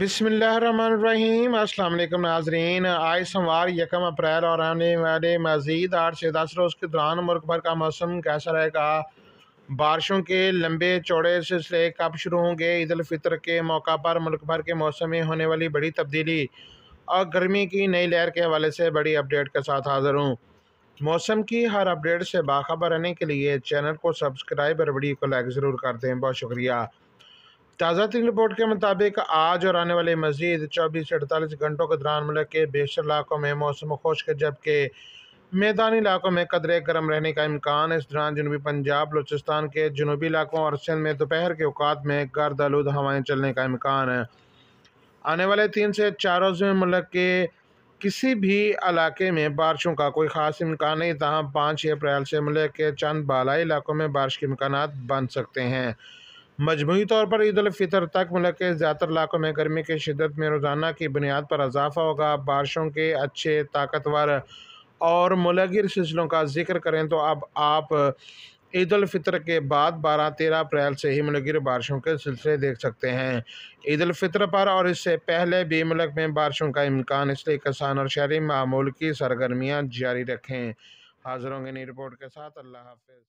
बिसमीम अल्लाम नाजरीन आज सोमवार यकम अप्रैल और आने वाले मज़ीद आठ से दस रोज़ के दौरान मुल्क भर का मौसम कैसा रहेगा बारिशों के लंबे चौड़े सिलसिले कब शुरू होंगे ईद के मौका पर मुल्क भर के मौसम में होने वाली बड़ी तब्दीली और गर्मी की नई लहर के हवाले से बड़ी अपडेट के साथ हाज़िर हूँ मौसम की हर अपडेट से बाखबर रहने के लिए चैनल को सब्सक्राइब और वीडियो को लाइक ज़रूर कर दें बहुत शुक्रिया ताज़ा तीन रिपोर्ट के मुताबिक आज और आने वाले मजीद चौबीस से अड़तालीस घंटों के दौरान मुल्क के बेशर इलाकों में मौसम खुश्क जबकि मैदानी इलाकों में कदरे गर्म रहने का इम्कान इस दौरान जनूबी पंजाब बलोचिस्तान के जनूबी इलाकों और सिंध में दोपहर के अवकात में गर्द आलूद हवाएँ चलने का इम्कान है आने वाले तीन से चार रोज़ में मुल्क के किसी भी इलाके में बारिशों का कोई ख़ास इम्कान नहीं तहाँ पाँच छः अप्रैल से मुल्क के चंद बालाई इलाकों में बारिश के इम्कान बन सकते हैं मजमू तौर पर ईद तक मुल्क के ज़्यादातर इलाकों में गर्मी की शिदत में रोज़ाना की बुनियाद पर इजाफा होगा बारिशों के अच्छे ताकतवर और मुलगिर सिलसिलों का जिक्र करें तो अब आप ईद के बाद 12-13 अप्रैल से ही मुलगिर बारिशों के सिलसिले देख सकते हैं ईद पर और इससे पहले भी मुल्क में बारिशों का इम्कान इसलिए किसान और शहरी मामूल की सरगर्मियाँ जारी रखें हाजिर होंगे नई रिपोर्ट के साथ अल्लाह हाफ